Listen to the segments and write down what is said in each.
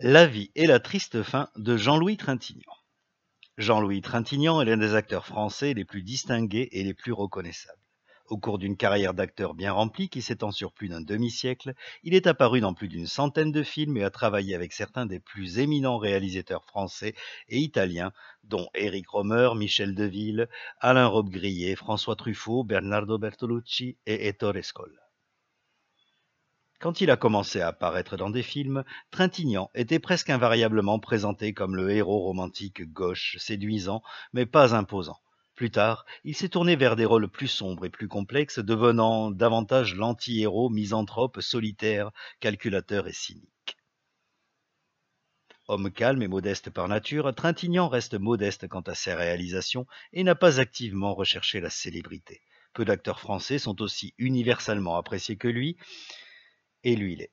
La vie et la triste fin de Jean-Louis Trintignant. Jean-Louis Trintignant est l'un des acteurs français les plus distingués et les plus reconnaissables. Au cours d'une carrière d'acteur bien remplie qui s'étend sur plus d'un demi-siècle, il est apparu dans plus d'une centaine de films et a travaillé avec certains des plus éminents réalisateurs français et italiens, dont Éric Romer, Michel Deville, Alain Robbe-Grillet, François Truffaut, Bernardo Bertolucci et Ettore Scola. Quand il a commencé à apparaître dans des films, Trintignant était presque invariablement présenté comme le héros romantique gauche, séduisant, mais pas imposant. Plus tard, il s'est tourné vers des rôles plus sombres et plus complexes, devenant davantage l'anti-héros misanthrope, solitaire, calculateur et cynique. Homme calme et modeste par nature, Trintignant reste modeste quant à ses réalisations et n'a pas activement recherché la célébrité. Peu d'acteurs français sont aussi universellement appréciés que lui, et lui il est,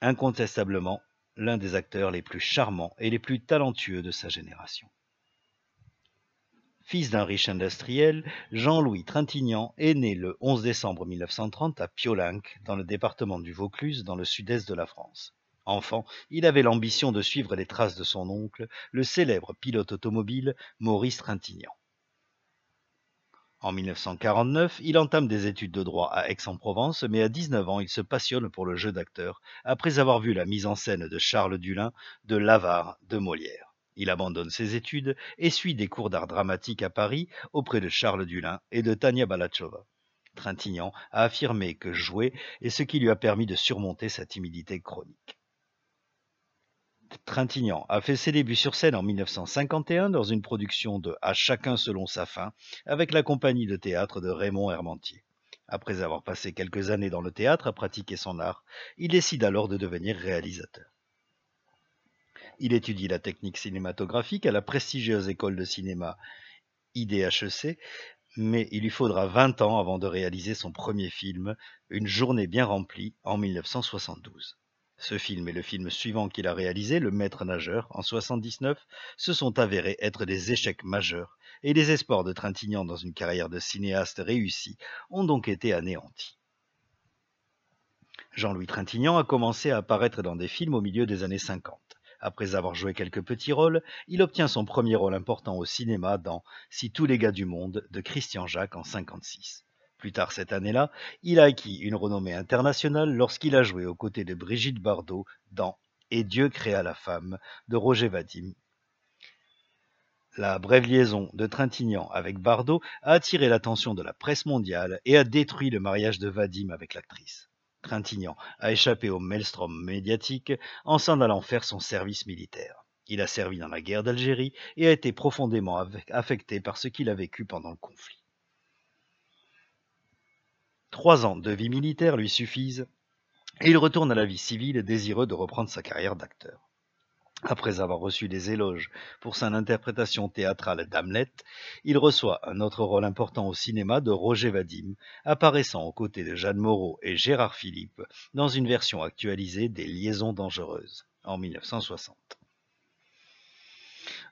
incontestablement, l'un des acteurs les plus charmants et les plus talentueux de sa génération. Fils d'un riche industriel, Jean-Louis Trintignant est né le 11 décembre 1930 à Piolenc, dans le département du Vaucluse, dans le sud-est de la France. Enfant, il avait l'ambition de suivre les traces de son oncle, le célèbre pilote automobile Maurice Trintignant. En 1949, il entame des études de droit à Aix-en-Provence, mais à 19 ans, il se passionne pour le jeu d'acteur, après avoir vu la mise en scène de Charles Dulin, de L'Avare, de Molière. Il abandonne ses études et suit des cours d'art dramatique à Paris auprès de Charles Dulin et de Tania Balachova. Trintignant a affirmé que jouer est ce qui lui a permis de surmonter sa timidité chronique. Trintignant a fait ses débuts sur scène en 1951 dans une production de À chacun selon sa fin avec la compagnie de théâtre de Raymond Hermentier. Après avoir passé quelques années dans le théâtre à pratiquer son art, il décide alors de devenir réalisateur. Il étudie la technique cinématographique à la prestigieuse école de cinéma IDHEC, mais il lui faudra 20 ans avant de réaliser son premier film, Une journée bien remplie, en 1972. Ce film et le film suivant qu'il a réalisé, Le Maître Nageur, en 1979, se sont avérés être des échecs majeurs, et les espoirs de Trintignant dans une carrière de cinéaste réussie ont donc été anéantis. Jean-Louis Trintignant a commencé à apparaître dans des films au milieu des années 50. Après avoir joué quelques petits rôles, il obtient son premier rôle important au cinéma dans Si tous les gars du monde de Christian Jacques en 1956. Plus tard cette année-là, il a acquis une renommée internationale lorsqu'il a joué aux côtés de Brigitte Bardot dans Et Dieu créa la femme de Roger Vadim. La brève liaison de Trintignant avec Bardot a attiré l'attention de la presse mondiale et a détruit le mariage de Vadim avec l'actrice. Trintignant a échappé au maelstrom médiatique en s'en allant faire son service militaire. Il a servi dans la guerre d'Algérie et a été profondément affecté par ce qu'il a vécu pendant le conflit. Trois ans de vie militaire lui suffisent et il retourne à la vie civile désireux de reprendre sa carrière d'acteur. Après avoir reçu des éloges pour son interprétation théâtrale d'Hamlet, il reçoit un autre rôle important au cinéma de Roger Vadim, apparaissant aux côtés de Jeanne Moreau et Gérard Philippe dans une version actualisée des Liaisons dangereuses en 1960.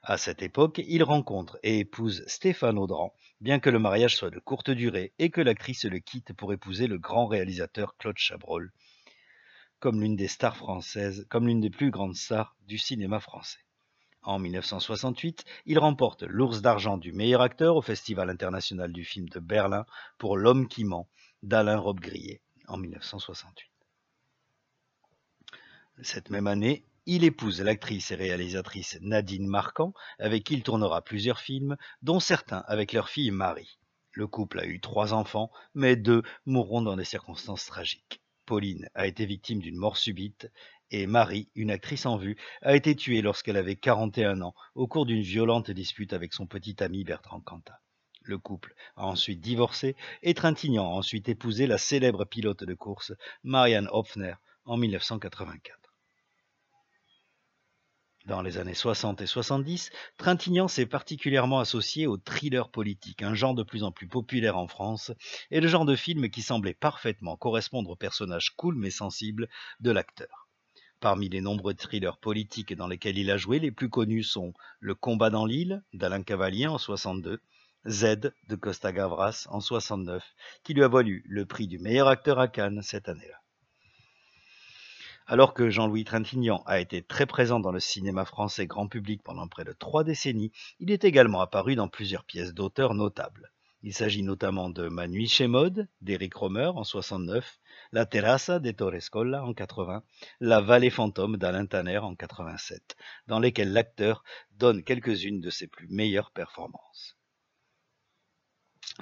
À cette époque, il rencontre et épouse Stéphane Audran, bien que le mariage soit de courte durée et que l'actrice le quitte pour épouser le grand réalisateur Claude Chabrol, comme l'une des stars françaises, comme l'une des plus grandes stars du cinéma français. En 1968, il remporte l'Ours d'argent du meilleur acteur au Festival international du film de Berlin pour L'homme qui ment d'Alain Robbe-Grillet en 1968. Cette même année, il épouse l'actrice et réalisatrice Nadine Marquand, avec qui il tournera plusieurs films, dont certains avec leur fille Marie. Le couple a eu trois enfants, mais deux mourront dans des circonstances tragiques. Pauline a été victime d'une mort subite et Marie, une actrice en vue, a été tuée lorsqu'elle avait 41 ans au cours d'une violente dispute avec son petit ami Bertrand Cantat. Le couple a ensuite divorcé et Trintignant a ensuite épousé la célèbre pilote de course Marianne Hopfner en 1984. Dans les années 60 et 70, Trintignant s'est particulièrement associé au thriller politique, un genre de plus en plus populaire en France, et le genre de film qui semblait parfaitement correspondre au personnage cool mais sensible de l'acteur. Parmi les nombreux thrillers politiques dans lesquels il a joué, les plus connus sont Le combat dans l'île d'Alain Cavalier en 62, Z de Costa Gavras en 69, qui lui a valu le prix du meilleur acteur à Cannes cette année-là. Alors que Jean-Louis Trintignant a été très présent dans le cinéma français grand public pendant près de trois décennies, il est également apparu dans plusieurs pièces d'auteurs notables. Il s'agit notamment de Ma nuit chez Mode d'Eric Romer en 69, La Terrassa de Torrescola en 80, La Vallée fantôme d'Alain Tanner en 87, dans lesquelles l'acteur donne quelques-unes de ses plus meilleures performances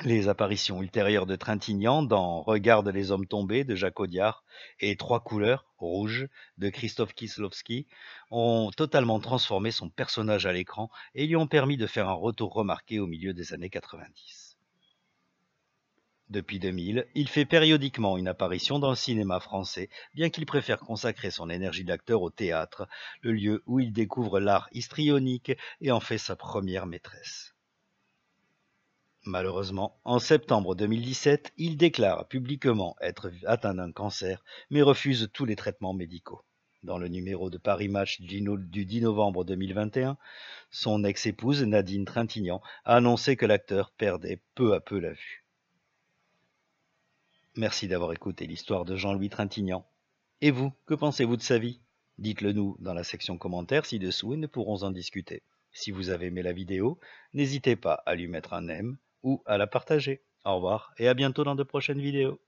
les apparitions ultérieures de Trintignant dans Regarde les hommes tombés de Jacques Audiard et Trois couleurs, rouge, de Christophe Kislowski, ont totalement transformé son personnage à l'écran et lui ont permis de faire un retour remarqué au milieu des années 90. Depuis 2000, il fait périodiquement une apparition dans le cinéma français, bien qu'il préfère consacrer son énergie d'acteur au théâtre, le lieu où il découvre l'art histrionique et en fait sa première maîtresse. Malheureusement, en septembre 2017, il déclare publiquement être atteint d'un cancer, mais refuse tous les traitements médicaux. Dans le numéro de Paris Match du 10 novembre 2021, son ex-épouse Nadine Trintignant a annoncé que l'acteur perdait peu à peu la vue. Merci d'avoir écouté l'histoire de Jean-Louis Trintignant. Et vous, que pensez-vous de sa vie Dites-le nous dans la section commentaires ci-dessous et nous pourrons en discuter. Si vous avez aimé la vidéo, n'hésitez pas à lui mettre un aime ou à la partager. Au revoir et à bientôt dans de prochaines vidéos.